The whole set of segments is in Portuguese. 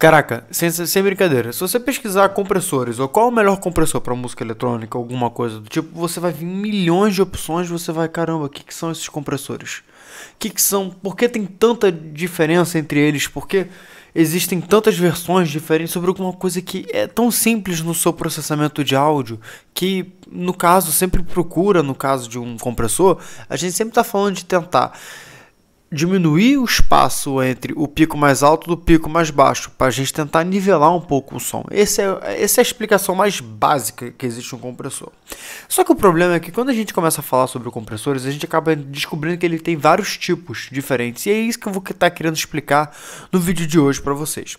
Caraca, sem, sem brincadeira, se você pesquisar compressores ou qual é o melhor compressor para música eletrônica, alguma coisa do tipo, você vai ver milhões de opções, você vai, caramba, o que, que são esses compressores? O que, que são? Por que tem tanta diferença entre eles? Por que existem tantas versões diferentes sobre alguma coisa que é tão simples no seu processamento de áudio que, no caso, sempre procura, no caso de um compressor, a gente sempre está falando de tentar diminuir o espaço entre o pico mais alto do pico mais baixo, para a gente tentar nivelar um pouco o som. Esse é, essa é a explicação mais básica que existe um compressor. Só que o problema é que quando a gente começa a falar sobre compressores, a gente acaba descobrindo que ele tem vários tipos diferentes, e é isso que eu vou estar tá querendo explicar no vídeo de hoje para vocês.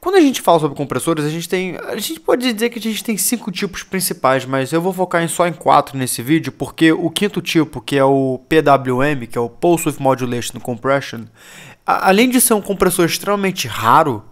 Quando a gente fala sobre compressores, a gente tem. A gente pode dizer que a gente tem cinco tipos principais, mas eu vou focar em só em quatro nesse vídeo, porque o quinto tipo, que é o PWM, que é o Pulse Width Modulation Compression, a, além de ser um compressor extremamente raro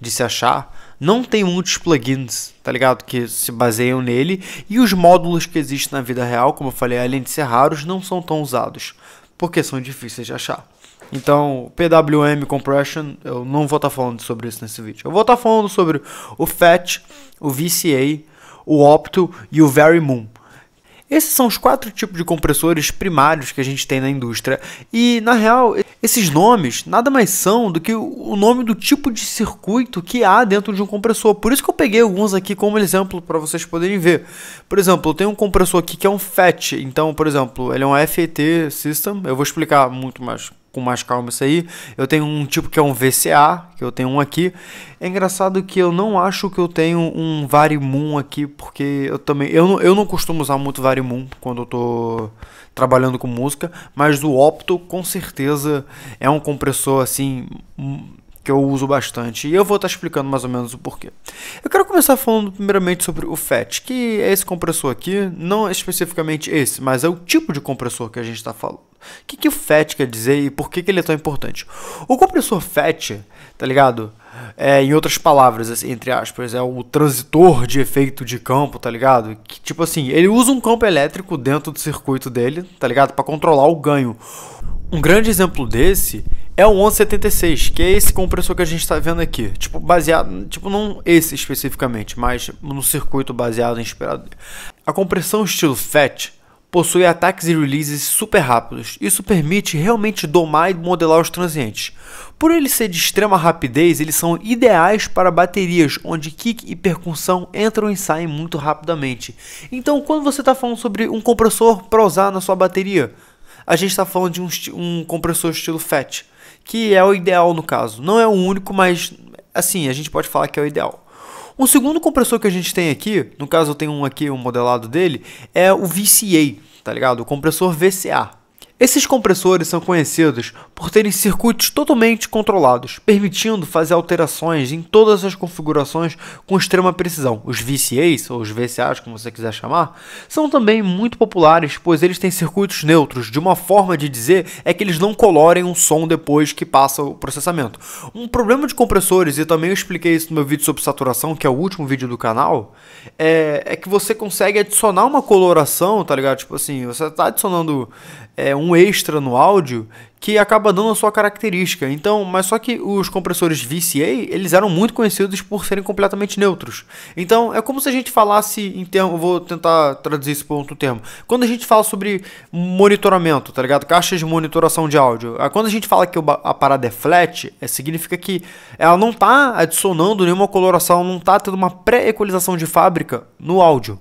de se achar, não tem muitos plugins, tá ligado? Que se baseiam nele. E os módulos que existem na vida real, como eu falei, além de ser raros, não são tão usados. Porque são difíceis de achar. Então, PWM Compression, eu não vou estar tá falando sobre isso nesse vídeo. Eu vou estar tá falando sobre o FET, o VCA, o Opto e o Very Moon. Esses são os quatro tipos de compressores primários que a gente tem na indústria. E, na real, esses nomes nada mais são do que o nome do tipo de circuito que há dentro de um compressor. Por isso que eu peguei alguns aqui como exemplo para vocês poderem ver. Por exemplo, eu tenho um compressor aqui que é um FET. Então, por exemplo, ele é um FET System. Eu vou explicar muito mais com mais calma isso aí. Eu tenho um tipo que é um VCA, que eu tenho um aqui. É engraçado que eu não acho que eu tenho um Varimun aqui, porque eu também. Eu não, eu não costumo usar muito Varimun quando eu tô trabalhando com música, mas o Opto com certeza é um compressor assim hum, que eu uso bastante. E eu vou estar tá explicando mais ou menos o porquê. Eu quero começar falando primeiramente sobre o FET, que é esse compressor aqui, não especificamente esse, mas é o tipo de compressor que a gente está falando. O que, que o FAT quer dizer e por que, que ele é tão importante? O compressor FAT, tá ligado? É, em outras palavras, assim, entre aspas, é o transitor de efeito de campo, tá ligado? Que, tipo assim, ele usa um campo elétrico dentro do circuito dele, tá ligado? Para controlar o ganho. Um grande exemplo desse é o 1176, que é esse compressor que a gente está vendo aqui. Tipo, baseado, tipo, não esse especificamente, mas no circuito baseado inspirado. A compressão estilo FET possui ataques e releases super rápidos. Isso permite realmente domar e modelar os transientes. Por eles ser de extrema rapidez, eles são ideais para baterias onde kick e percussão entram e saem muito rapidamente. Então, quando você está falando sobre um compressor para usar na sua bateria, a gente está falando de um, um compressor estilo FAT, que é o ideal no caso. Não é o único, mas assim, a gente pode falar que é o ideal. Um segundo compressor que a gente tem aqui, no caso eu tenho um aqui, um modelado dele, é o VCA, tá ligado? O compressor VCA. Esses compressores são conhecidos por terem circuitos totalmente controlados, permitindo fazer alterações em todas as configurações com extrema precisão. Os VCAs, ou os VCAs, como você quiser chamar, são também muito populares, pois eles têm circuitos neutros. De uma forma de dizer, é que eles não colorem um som depois que passa o processamento. Um problema de compressores, e também eu expliquei isso no meu vídeo sobre saturação, que é o último vídeo do canal, é, é que você consegue adicionar uma coloração, tá ligado? Tipo assim, você está adicionando é, um um extra no áudio que acaba dando a sua característica. Então, mas só que os compressores VCA, eles eram muito conhecidos por serem completamente neutros. Então, é como se a gente falasse em termo, vou tentar traduzir isso para outro termo. Quando a gente fala sobre monitoramento, tá ligado? Caixas de monitoração de áudio. Ah, quando a gente fala que a parada é flat, é, significa que ela não está adicionando nenhuma coloração, não está tendo uma pré-equalização de fábrica no áudio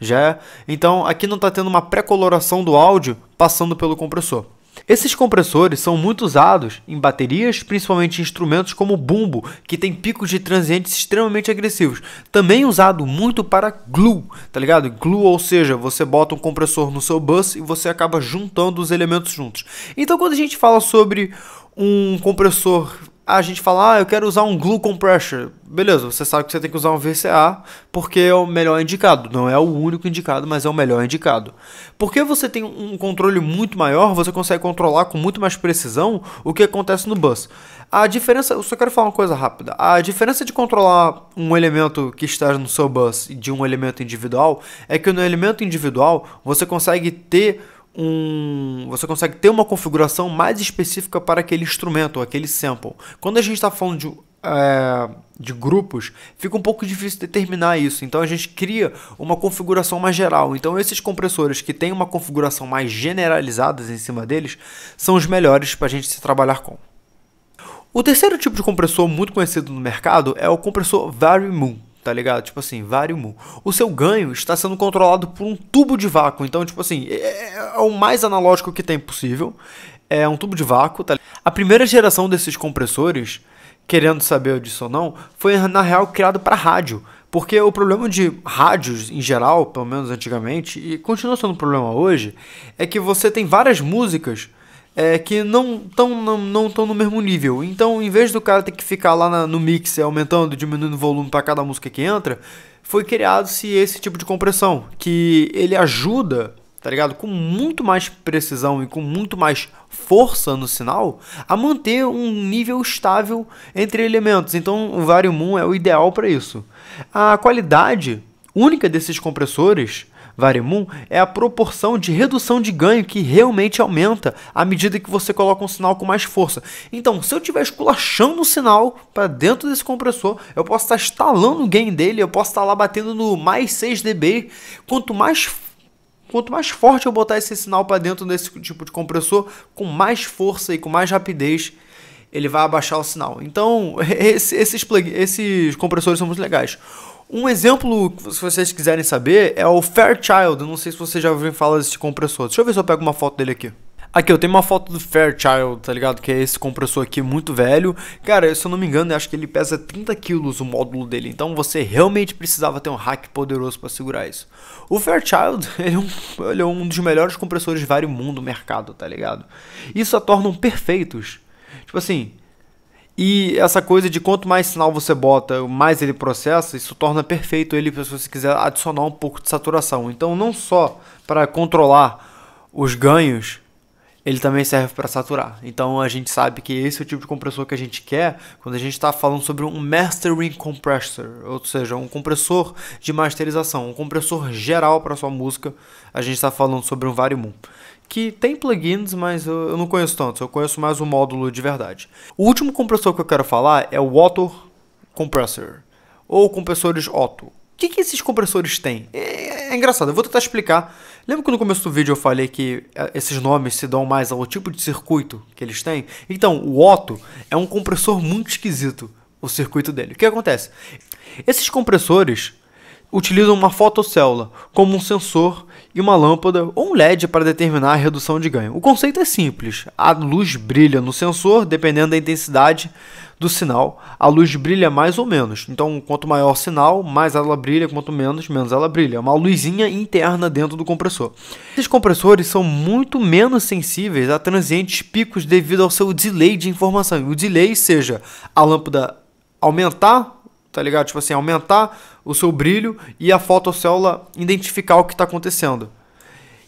já é. Então aqui não está tendo uma pré-coloração do áudio passando pelo compressor. Esses compressores são muito usados em baterias, principalmente em instrumentos como bumbo, que tem picos de transientes extremamente agressivos. Também usado muito para glue, tá ligado? Glue, ou seja, você bota um compressor no seu bus e você acaba juntando os elementos juntos. Então, quando a gente fala sobre um compressor a gente fala, ah, eu quero usar um glue compressor. Beleza, você sabe que você tem que usar um VCA porque é o melhor indicado. Não é o único indicado, mas é o melhor indicado. Porque você tem um controle muito maior, você consegue controlar com muito mais precisão o que acontece no bus. A diferença, eu só quero falar uma coisa rápida. A diferença de controlar um elemento que está no seu bus de um elemento individual é que no elemento individual você consegue ter um, você consegue ter uma configuração mais específica para aquele instrumento, aquele sample. Quando a gente está falando de, é, de grupos, fica um pouco difícil determinar isso. Então a gente cria uma configuração mais geral. Então esses compressores que têm uma configuração mais generalizada em cima deles são os melhores para a gente se trabalhar com. O terceiro tipo de compressor muito conhecido no mercado é o compressor Vary Moon tá ligado? Tipo assim, varium. O seu ganho está sendo controlado por um tubo de vácuo. Então, tipo assim, é, é o mais analógico que tem possível. É um tubo de vácuo, tá? A primeira geração desses compressores, querendo saber disso ou não, foi na real criado para rádio. Porque o problema de rádios em geral, pelo menos antigamente, e continua sendo um problema hoje, é que você tem várias músicas é, que não estão não, não no mesmo nível. Então, em vez do cara ter que ficar lá na, no mix é, aumentando, diminuindo o volume para cada música que entra, foi criado-se esse tipo de compressão, que ele ajuda, tá ligado? Com muito mais precisão e com muito mais força no sinal, a manter um nível estável entre elementos. Então, o Varium é o ideal para isso. A qualidade única desses compressores Varimun é a proporção de redução de ganho que realmente aumenta à medida que você coloca um sinal com mais força. Então, se eu estiver esculachando o sinal para dentro desse compressor, eu posso estar instalando o gain dele, eu posso estar lá batendo no mais 6 dB. Quanto mais quanto mais forte eu botar esse sinal para dentro desse tipo de compressor, com mais força e com mais rapidez ele vai abaixar o sinal. Então, esse, esses, plug, esses compressores são muito legais. Um exemplo, se vocês quiserem saber, é o Fairchild. Eu não sei se vocês já ouviram falar desse compressor. Deixa eu ver se eu pego uma foto dele aqui. Aqui, eu tenho uma foto do Fairchild, tá ligado? Que é esse compressor aqui, muito velho. Cara, se eu não me engano, eu acho que ele pesa 30 quilos o módulo dele. Então você realmente precisava ter um hack poderoso para segurar isso. O Fairchild, ele é, um, ele é um dos melhores compressores de vários mundo mercado, tá ligado? Isso a tornam perfeitos. Tipo assim, e essa coisa de quanto mais sinal você bota, mais ele processa, isso torna perfeito ele se você quiser adicionar um pouco de saturação. Então, não só para controlar os ganhos, ele também serve para saturar. Então, a gente sabe que esse é o tipo de compressor que a gente quer quando a gente está falando sobre um mastering compressor, ou seja, um compressor de masterização, um compressor geral para sua música. A gente está falando sobre um Varimum que tem plugins, mas eu não conheço tantos, eu conheço mais o módulo de verdade. O último compressor que eu quero falar é o Otto Compressor, ou compressores Otto. O que, que esses compressores têm? É, é, é engraçado, eu vou tentar explicar. Lembra que no começo do vídeo eu falei que é, esses nomes se dão mais ao tipo de circuito que eles têm? Então, o Otto é um compressor muito esquisito, o circuito dele. O que acontece? Esses compressores utilizam uma fotocélula como um sensor e uma lâmpada ou um LED para determinar a redução de ganho. O conceito é simples: a luz brilha no sensor dependendo da intensidade do sinal. A luz brilha mais ou menos. Então, quanto maior o sinal, mais ela brilha, quanto menos, menos ela brilha. É uma luzinha interna dentro do compressor. Esses compressores são muito menos sensíveis a transientes picos devido ao seu delay de informação. O delay seja a lâmpada aumentar tá ligado? Tipo assim, aumentar o seu brilho e a fotocélula identificar o que está acontecendo.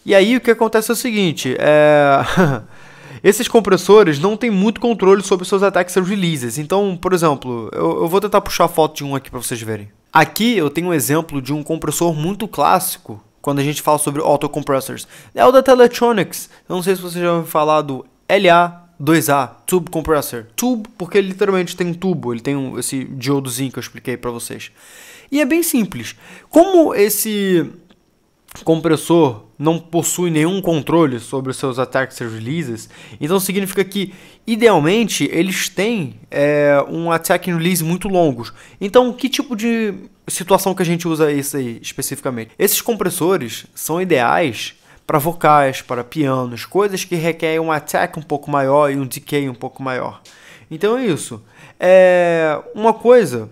E aí o que acontece é o seguinte, é... esses compressores não têm muito controle sobre seus attacks releases. Então, por exemplo, eu, eu vou tentar puxar a foto de um aqui para vocês verem. Aqui eu tenho um exemplo de um compressor muito clássico quando a gente fala sobre autocompressors. É o da Teletronics. Eu não sei se vocês já ouviram falar do LA 2A, tube compressor. Tube, porque ele literalmente tem um tubo, ele tem um, esse diodozinho que eu expliquei para vocês. E é bem simples. Como esse compressor não possui nenhum controle sobre os seus attacks e releases, então significa que, idealmente, eles têm é, um attack e release muito longos. Então, que tipo de situação que a gente usa isso aí especificamente? Esses compressores são ideais para vocais, para pianos, coisas que requerem um attack um pouco maior e um decay um pouco maior. Então é isso. É uma coisa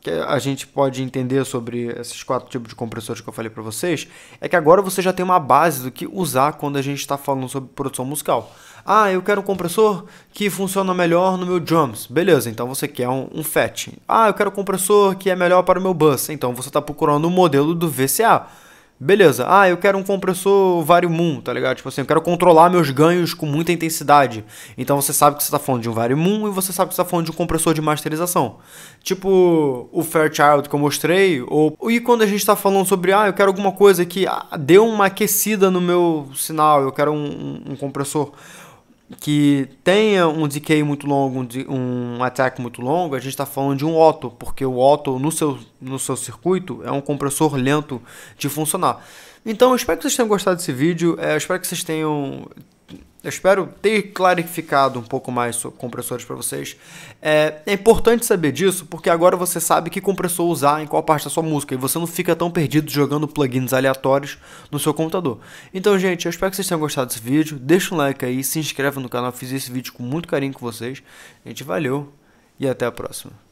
que a gente pode entender sobre esses quatro tipos de compressores que eu falei para vocês é que agora você já tem uma base do que usar quando a gente está falando sobre produção musical. Ah, eu quero um compressor que funciona melhor no meu drums. Beleza, então você quer um, um FET. Ah, eu quero um compressor que é melhor para o meu bus. Então você está procurando o um modelo do VCA. Beleza, ah, eu quero um compressor Varium, tá ligado? Tipo assim, eu quero controlar meus ganhos com muita intensidade. Então você sabe que você está falando de um Varium e você sabe que você está falando de um compressor de masterização. Tipo o Fairchild que eu mostrei, ou. E quando a gente está falando sobre, ah, eu quero alguma coisa que ah, dê uma aquecida no meu sinal, eu quero um, um, um compressor que tenha um decay muito longo, um, um attack muito longo, a gente está falando de um Otto, porque o Otto no seu, no seu circuito é um compressor lento de funcionar. Então eu espero que vocês tenham gostado desse vídeo, é, eu espero que vocês tenham eu espero ter clarificado um pouco mais sobre compressores para vocês. É, é, importante saber disso, porque agora você sabe que compressor usar em qual parte da sua música, e você não fica tão perdido jogando plugins aleatórios no seu computador. Então, gente, eu espero que vocês tenham gostado desse vídeo, deixa um like aí, se inscreve no canal, eu fiz esse vídeo com muito carinho com vocês. Gente, valeu e até a próxima.